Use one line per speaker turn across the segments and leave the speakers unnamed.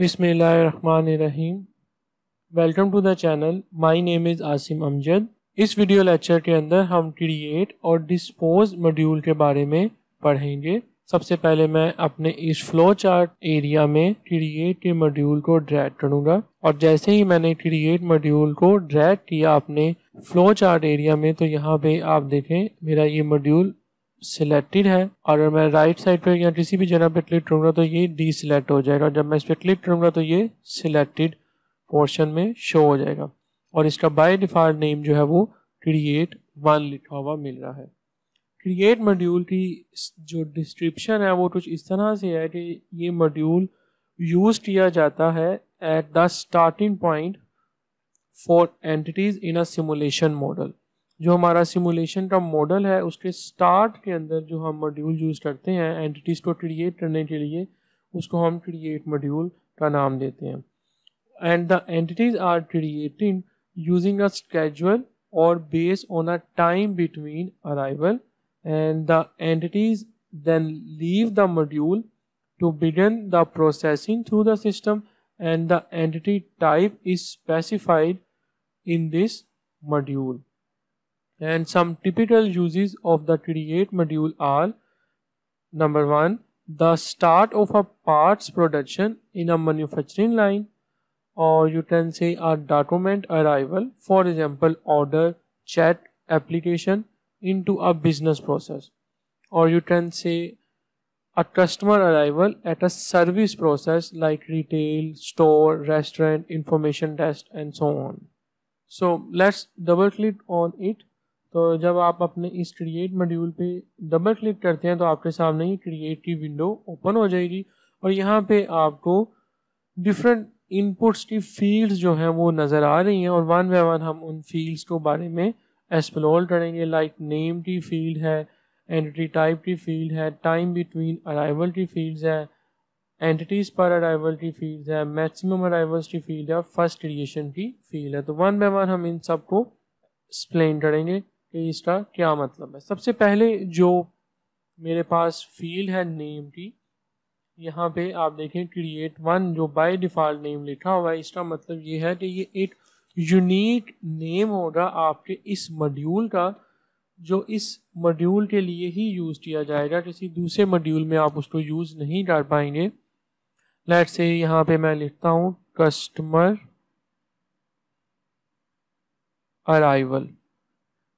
बिसमीम welcome to the channel my name is Asim Amjad इस video lecture के अंदर हम क्रिएट और डिस्पोज मॉड्यूल के बारे में पढ़ेंगे सबसे पहले मैं अपने इस फ्लो चार्ट एरिया में क्रिएट के मॉड्यूल को ड्रैग करूंगा और जैसे ही मैंने क्रिएट मॉड्यूल को ड्रैग किया अपने फ्लो चार्ट एरिया में तो यहाँ पे आप देखें मेरा ये मॉड्यूल सिलेक्टेड है और अगर मैं राइट साइड पे या किसी भी जगह पे क्लिक करूँगा तो ये डी सिलेक्ट हो जाएगा जब मैं इस पर क्लिक करूँगा तो ये सिलेक्टेड पोर्शन में शो हो जाएगा और इसका बाय डिफ़ॉल्ट नेम जो है वो क्रिएट वन लिखा हुआ मिल रहा है क्रिएट मॉड्यूल की जो डिस्क्रिप्शन है वो कुछ इस तरह से है कि ये मॉड्यूल यूज़ किया जाता है at the starting point for entities in a simulation model जो हमारा सिमुलेशन का मॉडल है उसके स्टार्ट के अंदर जो हम मॉड्यूल यूज़ करते हैं एंटिटीज़ को क्रिएट करने के लिए उसको हम क्रिएट मॉड्यूल का नाम देते हैं and the entities are creating using a schedule और base on a time between arrival and the entities then leave the module to begin the processing through the system and the entity type is specified in this module And some typical uses of the create module are number one, the start of a parts production in a manufacturing line, or you can say a document arrival, for example, order, chat, application into a business process, or you can say a customer arrival at a service process like retail, store, restaurant, information desk, and so on. So let's double click on it तो जब आप अपने इस create module पे double click करते हैं तो आपके सामने ही क्रिएट की विंडो ओपन हो जाएगी और यहाँ पे आपको डिफरेंट इनपुट्स की फील्ड्स जो हैं वो नज़र आ रही हैं और वन बाय वन हम उन फील्ड्स को बारे में एक्सप्लोर करेंगे लाइक नेम की फील्ड है एंटिटी टाइप की फील्ड है टाइम बिटवीन अराइवल की फील्ड्स है एंटिटीज़ पर अराइवल की फील्ड है मैक्सिमम अराइवल्स की फील्ड है फर्स्ट क्रिएशन की फील्ड है तो वन बाय वन हम इन सब को एक्सप्लेन करेंगे कि इसका क्या मतलब है सबसे पहले जो मेरे पास फील्ड है नेम की यहाँ पे आप देखें क्रिएट वन जो बाय डिफ़ॉल्ट नेम लिखा हुआ है इसका मतलब ये है कि ये एक यूनिक नेम होगा आपके इस मॉड्यूल का जो इस मॉड्यूल के लिए ही यूज़ किया जाएगा किसी दूसरे मॉड्यूल में आप उसको यूज़ नहीं कर पाएंगे लेट से यहाँ पे मैं लिखता हूँ कस्टमर अराइवल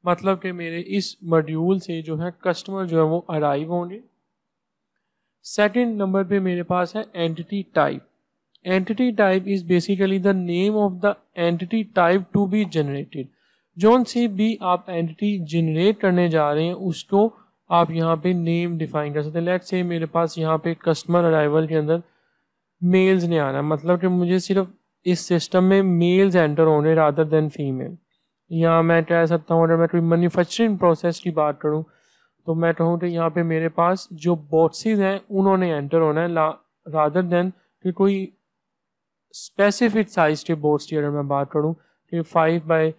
मतलब कि मेरे इस मॉड्यूल से जो है कस्टमर जो है वो अराइव होंगे सेकंड नंबर पे मेरे पास है entity type entity type is basically the name of the entity type to be generated जौन सी भी आप एंटिटी जनरेट करने जा रहे हैं उसको आप यहाँ पे नेम डिफाइन कर सकते हैं लेट से मेरे पास यहाँ पे कस्टमर अराइवल के अंदर मेल्स नहीं आना मतलब कि मुझे सिर्फ इस सिस्टम में मेल्स एंटर होने रादर देन फीमेल या मैं कह सकता हूँ अगर मैं कोई मैन्युफैक्चरिंग प्रोसेस की बात करूँ तो मैं कहूँ कि यहाँ पे मेरे पास जो बॉक्सेस हैं उन्होंने एंटर होना है रादर देन कि कोई स्पेसिफिक साइज के बोर्ड्स की अगर मैं बात करूँ कि five by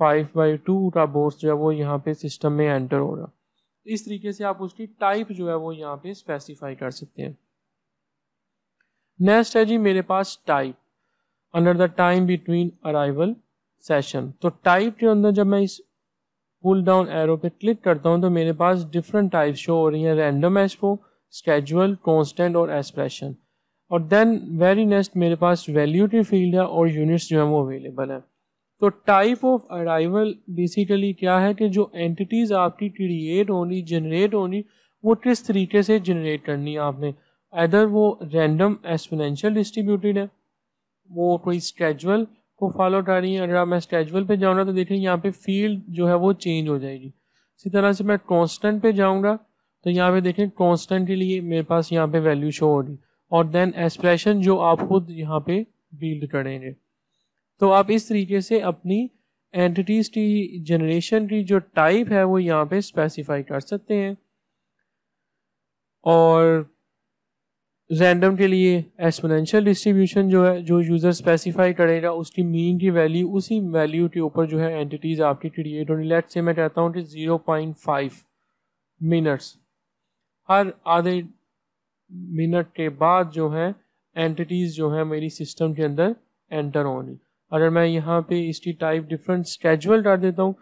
five by two का बोर्ड्स जो है वो यहाँ पे सिस्टम में एंटर हो रहा इस तरीके से आप उसकी टाइप जो है वो यहाँ पे स्पेसिफाई कर सकते हैं नेक्स्ट है जी मेरे पास type under the time between arrival session तो टाइप के अंदर जब मैं इस पुल डाउन एरो पे क्लिक करता हूँ तो मेरे पास डिफरेंट टाइप शो हो रही है रैंडम एसपो स्केजुअल कॉन्स्टेंट और एक्सप्रेशन और देन वेरी नेक्स्ट मेरे पास वैल्यू फील्ड है और यूनिट्स जो है वो अवेलेबल हैं तो टाइप ऑफ अराइवल बेसिकली क्या है कि जो एंटिटीज़ आपकी क्रिएट होनी जनरेट होनी वो किस तरीके से जनरेट करनी है आपने अदर वो रैंडम एक्सपोनेंशियल डिस्ट्रीब्यूटेड है वो कोई स्केजुअल को फॉलो कर रही हैं अगर आप मैं स्केजुअल पे जाऊँगा तो देखें यहाँ पे फील्ड जो है वो चेंज हो जाएगी इसी तरह से मैं कॉन्स्टेंट पे जाऊँगा तो यहाँ पे देखें कॉन्स्टेंट के लिए मेरे पास यहाँ पे वैल्यू शो होगी और देन एक्सप्रेशन जो आप खुद यहाँ पे बिल्ड करेंगे तो आप इस तरीके से अपनी एंटिटीज़ की जनरेशन की जो टाइप है वो यहाँ पे स्पेसिफाई कर सकते हैं और रैंडम के लिए एक्सपोनेंशियल डिस्ट्रीब्यूशन जो है जो यूज़र स्पेसिफाई करेगा उसकी मीन की वैल्यू उसी वैल्यू के ऊपर जो है एंटिटीज़ आपकी क्रिएट होनी लेट से मैं कहता हूँ कि ज़ीरो पॉइंट फाइव मिनट्स हर आधे मिनट के बाद जो है एंटिटीज़ जो है मेरी सिस्टम के अंदर एंटर होनी अगर मैं यहाँ पे इसकी टाइप डिफरेंट स्केजुअल कर देता हूँ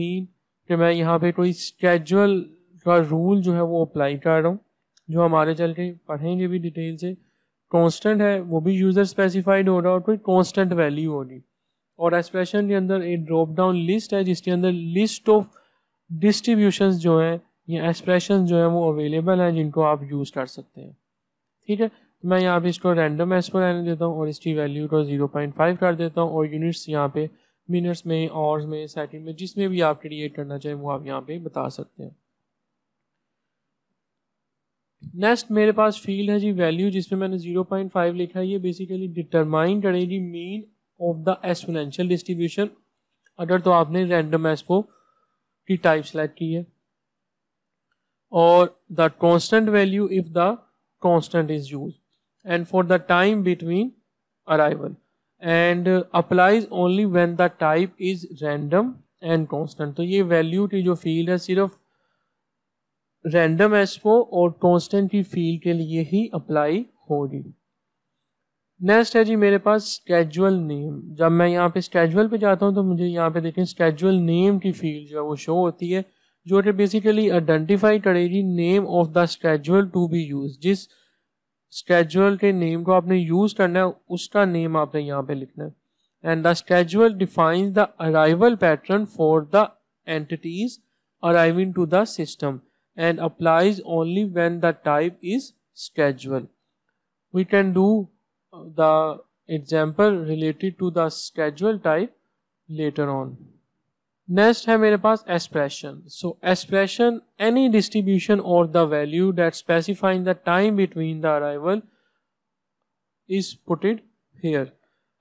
मीन कि मैं यहाँ पे कोई स्केजुअल का रूल जो है वो अप्लाई कर रहा हूँ जो हमारे चल के पढ़ेंगे भी डिटेल से कांस्टेंट है वो भी यूज़र स्पेसिफाइड हो रहा और कोई कांस्टेंट वैल्यू होगी और एक्सप्रेशन के अंदर एक ड्रॉप डाउन लिस्ट है जिसके अंदर लिस्ट ऑफ डिस्ट्रीब्यूशन जो हैं या एक्सप्रेशन जो हैं वो अवेलेबल हैं जिनको आप यूज़ कर सकते हैं ठीक है तो मैं यहाँ पे इसको रैंडम एस को रहने देता हूँ और इसकी वैल्यू को जीरो पॉइंट फाइव कर देता हूँ और यूनिट्स यहाँ पे मिनट्स में आवर्स में सेकंड में जिसमें भी आप क्रिएट करना चाहें वो आप यहाँ पे बता सकते हैं नेक्स्ट मेरे पास फील्ड है जी वैल्यू जिसमें मैंने 0.5 लिखा है ये बेसिकली डिटरमाइन करेगी mean of the exponential distribution अगर तो आपने रैंडम एक्सपो की टाइप सेलेक्ट की है और the constant value if the constant is use and for the time between arrival and applies only when the type is random and constant तो ये value की जो फील्ड है सिर्फ रैंडम एसपो और कॉन्स्टेंट की फील्ड के लिए ही अप्लाई होगी नेक्स्ट है जी मेरे पास स्केजुअल नेम जब मैं यहाँ पे स्केजुअल पे जाता हूँ तो मुझे यहाँ पे देखें स्केजुअल नेम की फील्ड जो है वो शो होती है जो कि बेसिकली आइडेंटिफाई करेगी name of the schedule to be use जिस स्केजुअल के नेम को आपने यूज़ करना है उसका नेम आपने यहाँ पे लिखना है and the schedule defines the arrival pattern for the entities arriving to the system and applies only when the type is schedule. We can do uh, the example related to the schedule type later on. Next, है मेरे पास expression. So expression any distribution और the value that specifying the time between the arrival is putted here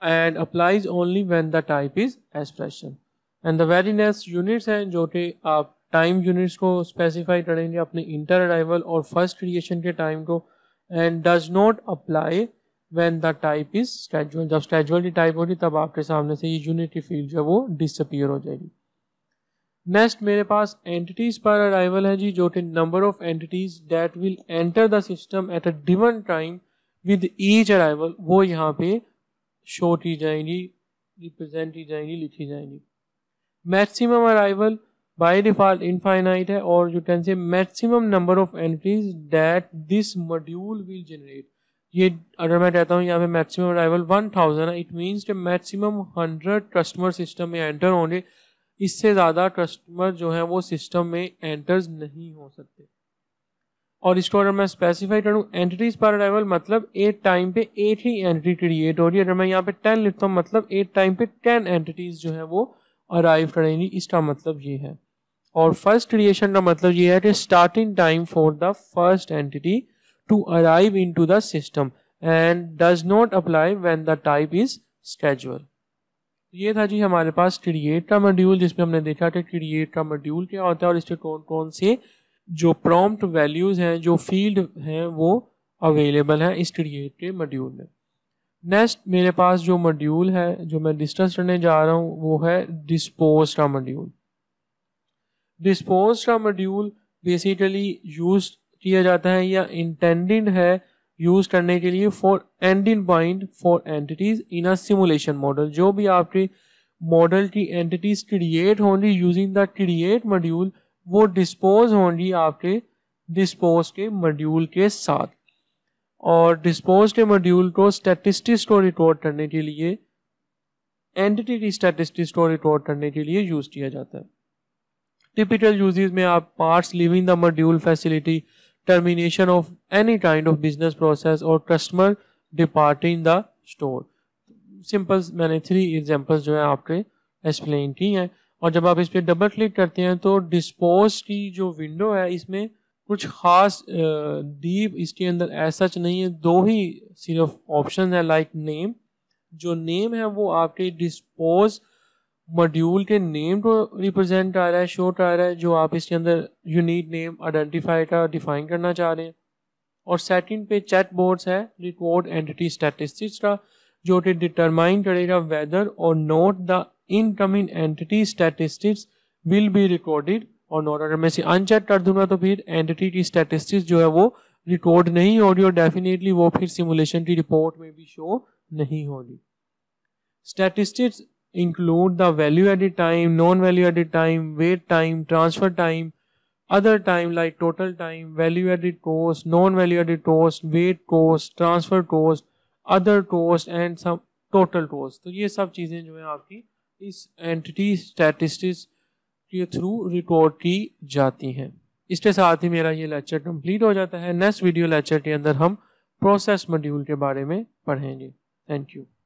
and applies only when the type is expression and the very next units हैं जो कि आप time units को specify करेंगे अपने inter arrival और first creation के time को and does not apply when the type is schedule जब स्केजुअल की टाइप होगी तब आपके सामने से ये यूनिट की फील्ड जो है वो डिसअपियर हो जाएगी नेक्स्ट मेरे पास एंटिटीज पर अराइवल है जी जो कि number of entities that will enter the system at a given time with each arrival वो यहाँ पे शो की जाएंगी रिप्रेजेंट की जाएंगी लिखी जाएंगी maximum arrival by default infinite है और जो कैन से maximum number of entries that this module will generate ये अगर मैं कहता हूँ यहाँ पे मैक्सिमम अराइवल वन थाउजेंड है इट मीन्स के मैक्सिमम हंड्रेड कस्टमर सिस्टम में एंटर होंगे इससे ज़्यादा कस्टमर जो है वो सिस्टम में एंटर्स नहीं हो सकते और इसको अगर मैं स्पेसिफाई करूँ एंट्रीज पर अराइवल मतलब एक टाइम पे एक ही एंट्री क्रिएट हो रही है अगर मैं यहाँ पे टेन लिखता हूँ मतलब एक टाइम पे टेन एंट्रीज जो है वो अराइव करेंगी इसका मतलब ये है और फर्स्ट क्रिएशन का मतलब ये है कि starting time for the first entity to arrive into the system and does not apply when the type is schedule ये था जी हमारे पास क्रिएट का मॉड्यूल जिसमें हमने देखा कि क्रिएट का मॉड्यूल क्या होता है और इसके कौन कौन से जो प्रॉम्प्ट वैल्यूज़ हैं जो फील्ड हैं वो अवेलेबल हैं इस क्रिएट के मॉड्यूल में नेक्स्ट मेरे पास जो मॉड्यूल है जो मैं डिस्कस करने जा रहा हूँ वो है डिस्पोज का मॉड्यूल डिस्पोज का मॉड्यूल बेसिकली यूज किया जाता है या इंटेंडेड है यूज करने के लिए for and in for entities in a simulation model जो भी आपके मॉडल की एंटिटीज क्रिएट होंगी यूजिंग द क्रिएट मॉड्यूल वो डिस्पोज होंगी आपके डिस्पोज के मॉड्यूल के साथ और डिस्पोज के मॉड्यूल को स्टैटिस्टिक्स को रिकॉर्ड करने के लिए एंटिटी की स्टैटिस्टिक्स को रिकॉर्ड करने के लिए यूज किया जाता है Typical uses में आप parts leaving the module facility, termination of any kind of business process or customer departing the store. Simple मैंने थ्री एग्जांपल्स जो है आपके एक्सप्लेन की हैं और जब आप इस पर डबल क्लिक करते हैं तो डिस्पोज की जो विंडो है इसमें कुछ खास डीप इसके अंदर ऐसा नहीं है दो ही सिर्फ ऑप्शन है लाइक नेम जो नेम है वो आपके डिस्पोज मॉड्यूल के नेम को रिप्रेजेंट आ रहा है शो तो आ रहा है जो आप इसके अंदर यूनिक नेम आइडेंटिफाई का डिफाइन करना चाह रहे हैं और सेकंड पे चैट बोर्ड्स है रिकॉर्ड एंटिटी स्टैटिस्टिक्स का जो कि डिटरमाइन करेगा वेदर और not the incoming entity statistics will be recorded और नोट अगर मैं इसे अनचेक कर दूंगा तो फिर एंटिटी की स्टैटिस्टिक्स जो है वो रिकॉर्ड नहीं होगी और डेफिनेटली वो फिर सिमुलेशन की रिपोर्ट में भी शो नहीं होगी statistics include the value added time, non value added time, wait time, transfer time, other time like total time, value added cost, non value added cost, wait cost, transfer cost, other cost and some total cost. तो ये सब चीज़ें जो है आपकी इस entity statistics के through record की जाती हैं इसके साथ ही मेरा ये लेक्चर कंप्लीट हो जाता है नेक्स्ट वीडियो लेक्चर के अंदर हम प्रोसेस मॉड्यूल के बारे में पढ़ेंगे थैंक यू